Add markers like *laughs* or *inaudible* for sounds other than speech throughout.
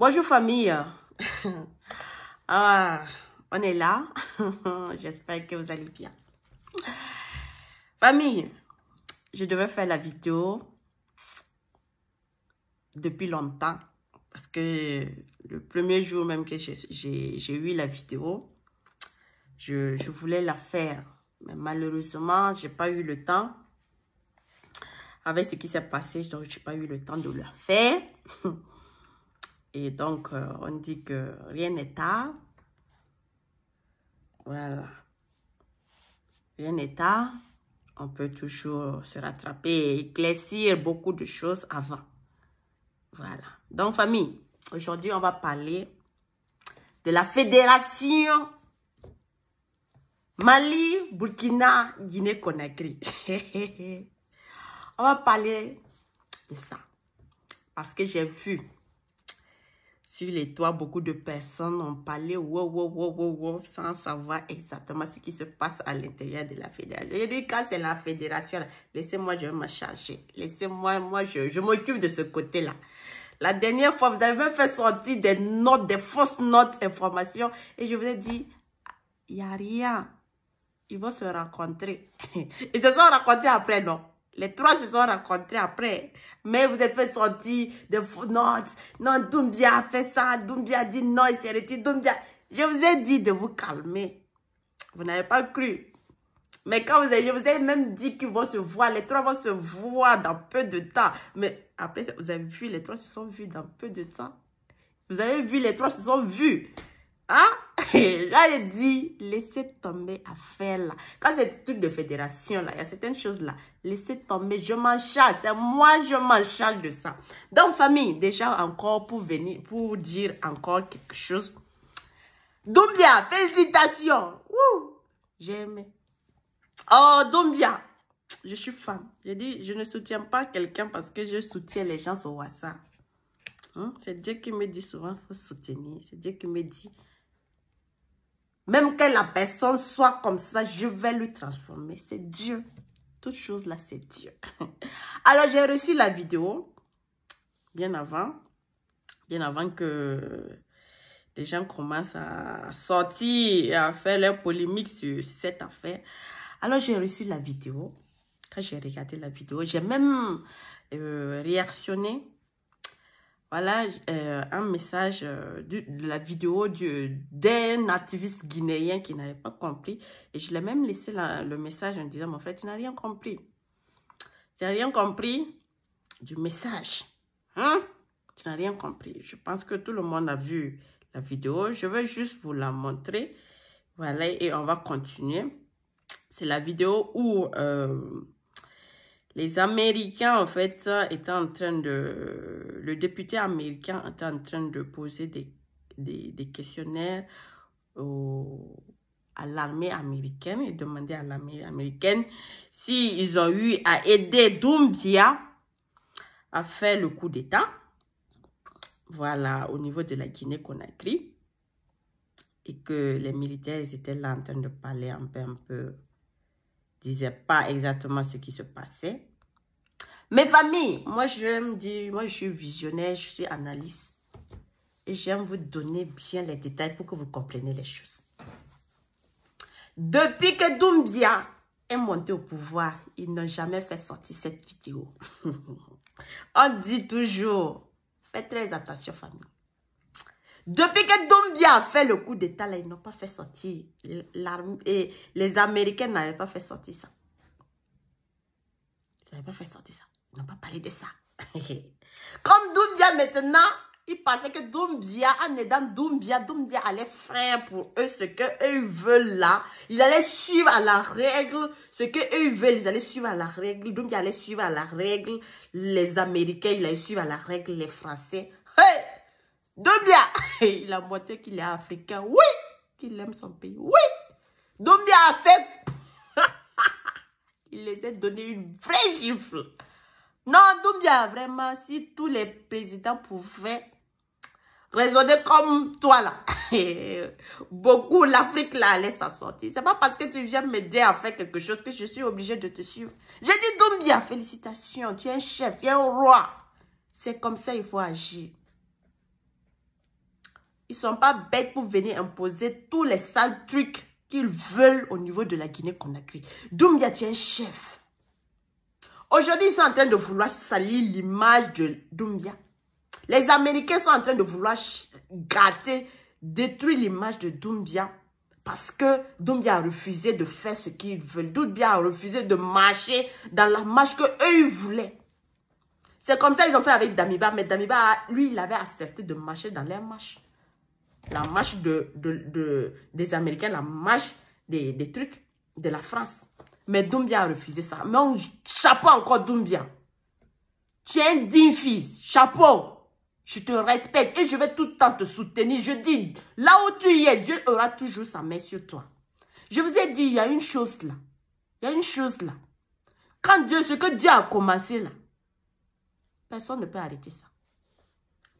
Bonjour famille. *laughs* ah, on est là. *laughs* J'espère que vous allez bien. Famille, je devais faire la vidéo depuis longtemps. Parce que le premier jour même que j'ai eu la vidéo, je, voulais la faire. Mais malheureusement, j'ai pas eu le temps. Avec ce qui s'est passé, je n'ai pas eu le temps de la faire. *laughs* Et donc, euh, on dit que rien n'est tard. Voilà. Rien n'est tard. On peut toujours se rattraper et éclaircir beaucoup de choses avant. Voilà. Donc, famille, aujourd'hui, on va parler de la fédération Mali, Burkina, Guinée-Conakry. *laughs* on va parler de ça. Parce que j'ai vu sur les toits, beaucoup de personnes ont parlé sans savoir exactement ce qui se passe à l'intérieur de la fédération. J'ai dit, quand c'est la fédération, laissez-moi, je vais me charger. Laissez-moi, moi, je, je m'occupe de ce côté-là. La dernière fois, vous avez fait sortir des notes, des fausses notes, informations, et je vous ai dit, il n'y a rien. Ils vont se rencontrer. *laughs* Ils se sont rencontrés après, non les trois se sont rencontrés après. Mais vous êtes fait sortir de non, non, Dumbia, a fait ça, Dumbia a dit non, il s'est retiré, Dumbia, Je vous ai dit de vous calmer. Vous n'avez pas cru. Mais quand vous avez, je vous ai même dit qu'ils vont se voir, les trois vont se voir dans peu de temps. Mais après, vous avez vu, les trois se sont vus dans peu de temps. Vous avez vu, les trois se sont vus. Hein? *laughs* j'ai dit, laissez tomber à faire là. Quand c'est truc de fédération là, il y a certaines choses là. Laissez tomber, je m'en charge. C'est moi, je m'en charge de ça. Donc, famille, déjà encore pour venir, pour dire encore quelque chose. Dombia, félicitations. J'aime. Oh, Dombia, je suis femme. J'ai dit, je ne soutiens pas quelqu'un parce que je soutiens les gens sur WhatsApp. Hein, c'est Dieu qui me dit souvent, il faut soutenir. C'est Dieu qui me dit, même que la personne soit comme ça, je vais le transformer. C'est Dieu. Toute chose là, c'est Dieu. *laughs* Alors, j'ai reçu la vidéo bien avant. Bien avant que les gens commencent à sortir et à faire leur polémique sur, cette affaire. Alors, j'ai reçu la vidéo. Quand j'ai regardé la vidéo, j'ai même euh, réactionné voilà euh, un message euh, de, la vidéo d'un activiste guinéen qui n'avait pas compris. Et je l'ai même laissé le message en disant, mon frère, tu n'as rien compris. Tu n'as rien compris du message. Hein? Tu n'as rien compris. Je pense que tout le monde a vu la vidéo. Je veux juste vous la montrer. Voilà, et on va continuer. C'est la vidéo où... Euh, les Américains, en fait, étaient en train de... Le député américain était en train de poser des, des, questionnaires au, à l'armée américaine et demander à l'armée américaine s'ils ont eu à aider Dumbia à faire le coup d'État. Voilà, au niveau de la Guinée-Conakry. Et que les militaires étaient là en train de parler un peu, un peu disait pas exactement ce qui se passait. Mes familles, moi je me dis, moi je suis visionnaire, je suis analyste. Et j'aime vous donner bien les détails pour que vous compreniez les choses. Depuis que Doumbia est monté au pouvoir, ils n'ont jamais fait sortir cette vidéo. *laughs* On dit toujours, faites très attention famille. Depuis que Dombia a fait le coup d'État, ils n'ont pas fait sortir l'armée. Et les Américains n'avaient pas fait sortir ça. Ils n'avaient pas fait sortir ça. Ils n'ont pas parlé de ça. *laughs* Comme Dumbia, maintenant, ils pensaient que Dumbia, en aidant Dumbia, Dumbia allait faire pour eux ce qu'eux veulent là. Ils allaient suivre à la règle ce qu'eux veulent. Ils allaient suivre à la règle. Dumbia allait suivre à la règle. Les Américains, ils allaient suivre à la règle. Les Français il *laughs* la moitié qu'il est africain, oui, qu'il aime son pays, oui. Dumbia a fait... *laughs* Il les a donné une vraie gifle. Non, Dumbia, vraiment, si tous les présidents pouvaient raisonner comme toi, là, *laughs* beaucoup, l'Afrique, là, allait s'en sortir. C'est pas parce que tu viens m'aider à faire quelque chose que je suis obligée de te suivre. J'ai dit, Dumbia, félicitations, tu es un chef, tu es un roi. C'est comme ça il faut agir. Ils ne sont pas bêtes pour venir imposer tous les sales trucs qu'ils veulent au niveau de la Guinée-Conakry. Doumbia, tient chef. Aujourd'hui, ils sont en train de vouloir salir l'image de Doumbia. Les Américains sont en train de vouloir gâter, détruire l'image de Doumbia parce que Doumbia a refusé de faire ce qu'ils veulent. Doumbia a refusé de marcher dans la marche que eux ils voulaient. C'est comme ça qu'ils ont fait avec Damiba. Mais Damiba, lui, il avait accepté de marcher dans leur marche la marche de, des Américains, la marche des, trucs de la France. Mais Doumbia a refusé ça. Mais on, chapeau encore Doumbia. Tu es un digne fils. Chapeau. Je te respecte et je vais tout le temps te soutenir. Je dis, là où tu y es, Dieu aura toujours sa main sur toi. Je vous ai dit, il y a une chose là. Il y a une chose là. Quand Dieu, ce que Dieu a commencé là, personne ne peut arrêter ça.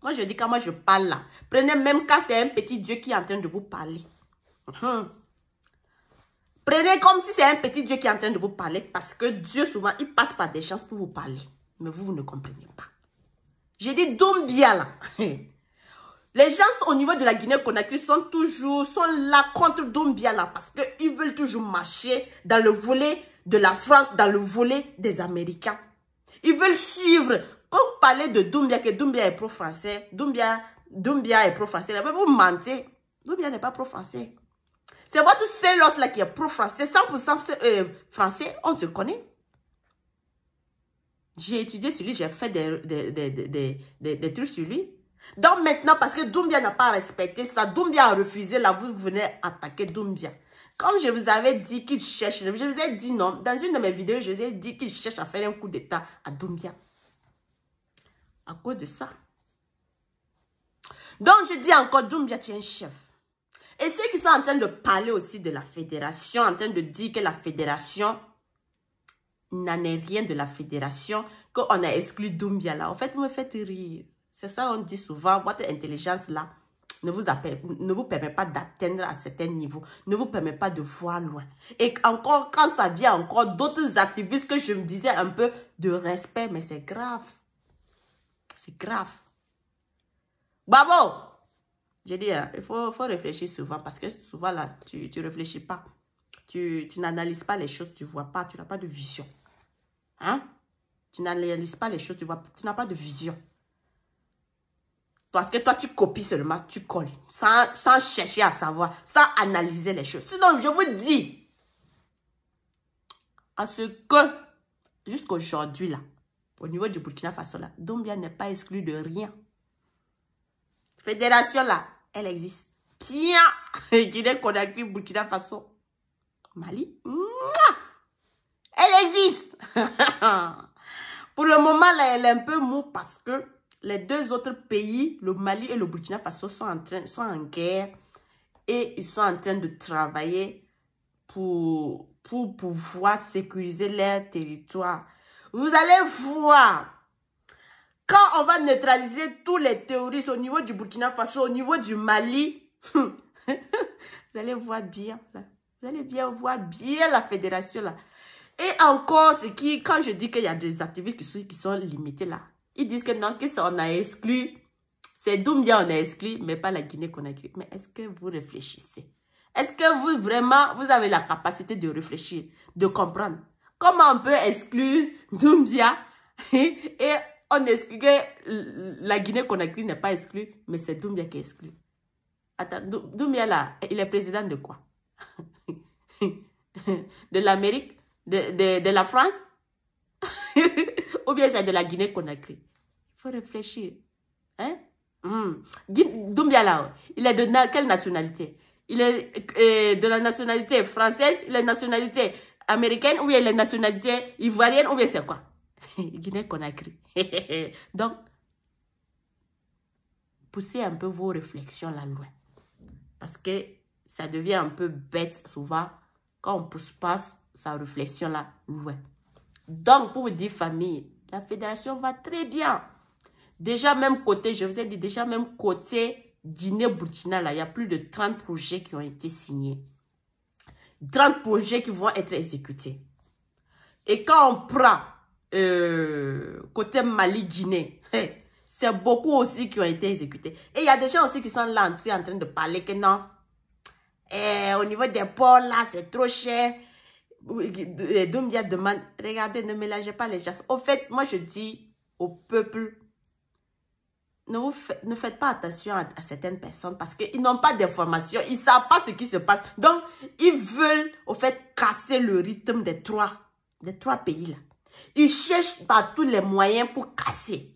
Moi, je dis quand moi je parle là. Prenez même quand c'est un petit Dieu qui est en train de vous parler. Mhm. Prenez comme si c'est un petit Dieu qui est en train de vous parler parce que Dieu, souvent, il passe par des chances pour vous parler. Mais vous, vous ne comprenez pas. J'ai dit Dombia là. *laughs* Les gens au niveau de la Guinée-Conakry sont toujours, sont là contre Dombia là parce qu'ils veulent toujours marcher dans le volet de la France, dans le volet des Américains. Ils veulent suivre quand vous parlez de Doumbia, que Doumbia est pro-français, Doumbia, est pro-français, vous mentez. Doumbia n'est pas pro-français. C'est votre seul autre là qui est pro-français, 100% euh, français, on se connaît. J'ai étudié sur lui, j'ai fait des des, des, trucs sur lui. Donc maintenant, parce que Doumbia n'a pas respecté ça, Doumbia a refusé, là, vous venez attaquer Doumbia. Comme je vous avais dit qu'il cherche, je vous ai dit non, dans une de mes vidéos, je vous ai dit qu'il cherche à faire un coup d'état à Doumbia à cause de ça. Donc, je dis encore, Doumbia, tu es un chef. Et ceux qui sont en train de parler aussi de la fédération, en train de dire que la fédération n'en est rien de la fédération, qu'on a exclu Doumbia là. En fait, vous me faites rire. C'est ça, on dit souvent, votre intelligence là ne vous, ne vous permet pas d'atteindre à certains niveaux, ne vous permet pas de voir loin. Et encore, quand ça vient encore d'autres activistes que je me disais un peu de respect, mais c'est grave grave. Babo! J'ai dit, hein, il faut, faut, réfléchir souvent parce que souvent, là, tu ne réfléchis pas. Tu, tu n'analyses pas les choses, tu ne vois pas, tu n'as pas de vision. Hein? Tu n'analyses pas les choses, tu vois, tu n'as pas de vision. Parce que toi, tu copies seulement, tu colles, sans, sans chercher à savoir, sans analyser les choses. Sinon, je vous dis, à ce que, jusqu'aujourd'hui, là, au niveau du Burkina Faso, là, Dombia n'est pas exclu de rien. Fédération, là, elle existe. qu'on *laughs* Guinée-Conakry, Burkina Faso, Mali, elle existe. *laughs* Pour le moment, là, elle est un peu mou parce que les deux autres pays, le Mali et le Burkina Faso, sont en, train, sont en guerre et ils sont en train de travailler pour, pour pouvoir sécuriser leur territoire. Vous allez voir, quand on va neutraliser tous les terroristes au niveau du Burkina Faso, au niveau du Mali, *laughs* vous allez voir bien, vous allez bien voir bien la fédération là. Et encore, ce qui, quand je dis qu'il y a des activistes qui sont, limités là, ils disent que non, qu'est-ce on a exclu. C'est Doumbia, on a exclu, mais pas la Guinée qu'on a exclu. Mais est-ce que vous réfléchissez? Est-ce que vous, vraiment, vous avez la capacité de réfléchir, de comprendre? Comment on peut exclure Doumbia et on exclut que la Guinée-Conakry n'est pas exclue, mais c'est Doumbia qui est exclue. Attends, Doumbia là, il est président de quoi *laughs* De l'Amérique de, la France *laughs* Ou bien c'est de la Guinée-Conakry Il faut réfléchir. Hein hmm. Doumbia là, il est de quelle nationalité Il est euh, de la nationalité française, il est nationalité américaine ou bien les nationalités ivoiriennes ou bien c'est quoi *laughs* Guinée-Conakry. *laughs* Donc, poussez un peu vos réflexions là loin. Parce que ça devient un peu bête souvent quand on pousse pas sa réflexion là loin. Donc, pour vous dire famille, la fédération va très bien. Déjà même côté, je vous ai dit, déjà même côté guinée Burkina, il y a plus de 30 projets qui ont été signés. 30 projets qui vont être exécutés. Et quand on prend euh, côté Mali-Guinée, c'est beaucoup aussi qui ont été exécutés. Et il y a des gens aussi qui sont là en train de parler que non, eh, au niveau des ports, là, c'est trop cher. Et euh, des demande, regardez, ne mélangez pas les choses. Au fait, moi, je dis au peuple ne, ne faites pas attention à, certaines personnes parce qu'ils n'ont pas d'informations, ils ne savent pas ce qui se passe. Donc, ils veulent, au fait, casser le rythme des trois, des trois pays-là. Ils cherchent par tous les moyens pour casser.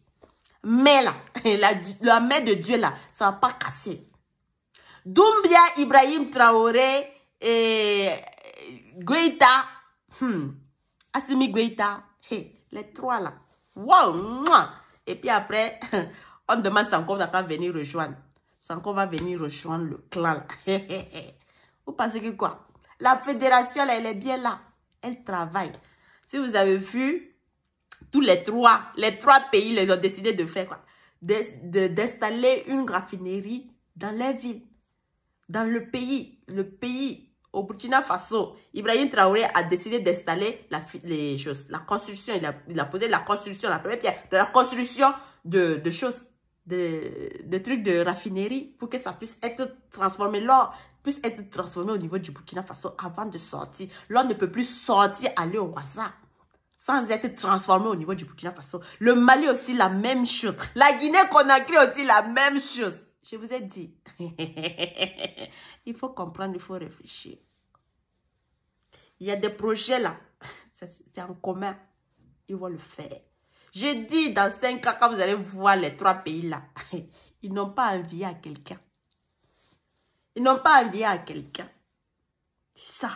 Mais là, *laughs* la, main de Dieu, là, ça va pas casser. Doumbia Ibrahim Traoré et Guaita, hmm. les trois là. Et puis après, *laughs* On demande Sanko va venir rejoindre. Sanko va venir rejoindre le clan. *laughs* vous pensez que quoi La fédération, elle est bien là. Elle travaille. Si vous avez vu, tous les trois, les trois pays les ont décidé de faire quoi D'installer une raffinerie dans les villes, dans le pays. Le pays, au Burkina Faso, Ibrahim Traoré a décidé d'installer les choses, la construction. Il a, posé la construction, la première pierre de la construction de choses de, trucs de raffinerie pour que ça puisse être transformé. L'or puisse être transformé au niveau du Burkina Faso avant de sortir. L'or ne peut plus sortir, aller au hasard sans être transformé au niveau du Burkina Faso. Le Mali aussi, la même chose. La guinée qu'on a créé aussi, la même chose. Je vous ai dit. *laughs* il faut comprendre, il faut réfléchir. Il y a des projets là. *laughs* C'est en commun. Ils vont le faire. J'ai dit dans cinq ans, quand vous allez voir les trois pays-là, *laughs* ils n'ont pas envie à quelqu'un. Ils n'ont pas envie à quelqu'un. C'est ça,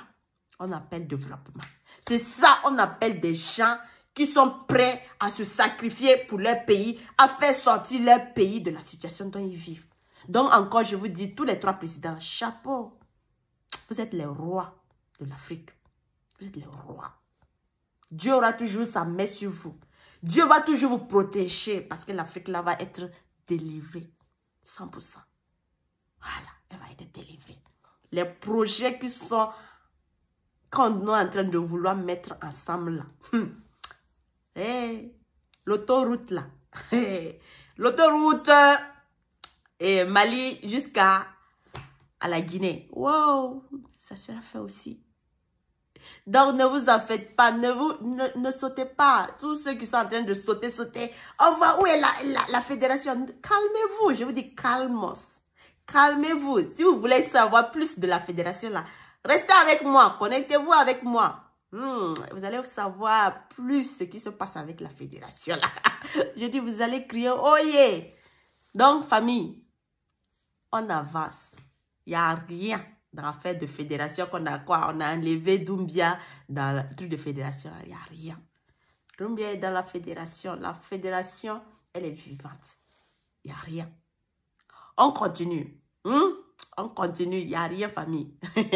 on appelle développement. C'est ça, on appelle des gens qui sont prêts à se sacrifier pour leur pays, à faire sortir leur pays de la situation dont ils vivent. Donc encore, je vous dis, tous les trois présidents, chapeau. Vous êtes les rois de l'Afrique. Vous êtes les rois. Dieu aura toujours sa main sur vous. Dieu va toujours vous protéger parce que l'Afrique là va être délivrée. 100%. Voilà, elle va être délivrée. Les projets qui sont qu'on est en train de vouloir mettre ensemble là. Hum. Eh, l'autoroute là. *laughs* Eh, l'autoroute et eh, Mali jusqu'à à la Guinée. Wow, ça sera fait aussi. Donc, ne vous en faites pas. Ne, vous, ne, sautez pas. Tous ceux qui sont en train de sauter, sauter. On voit où est la, la, fédération. Calmez-vous. Je vous dis calmos. Calmez-vous. Si vous voulez savoir plus de la fédération, là, restez avec moi. Connectez-vous avec moi. Hmm. vous allez savoir plus ce qui se passe avec la fédération, là. *laughs* Je dis, vous allez crier, oh yeah. Donc, famille, on avance. Il n'y a rien fête de fédération qu'on a quoi On a enlevé Doumbia dans le truc de fédération. Il n'y a rien. Doumbia est dans la fédération. La fédération, elle est vivante. Il n'y a rien. On continue. Hmm? On continue. Il n'y a rien, famille. *laughs*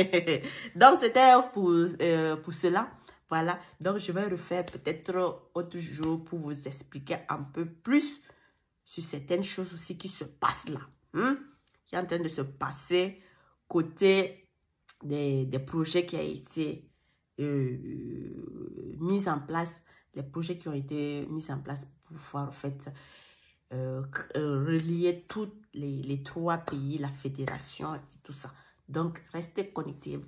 Donc, c'était euh, pour, cela. Voilà. Donc, je vais refaire peut-être autre jour pour vous expliquer un peu plus sur certaines choses aussi qui se passent là. Hmm? Qui est en train de se passer côté des, projets qui a été euh, euh, mis en place, les projets qui ont été mis en place pour pouvoir en fait euh, euh, relier tous les, les, trois pays, la fédération et tout ça. Donc, restez connectés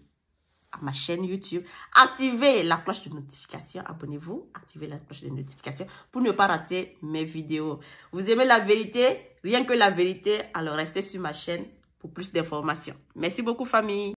à ma chaîne YouTube. Activez la cloche de notification. Abonnez-vous. Activez la cloche de notification pour ne pas rater mes vidéos. Vous aimez la vérité? Rien que la vérité. Alors, restez sur ma chaîne pour plus d'informations. Merci beaucoup famille.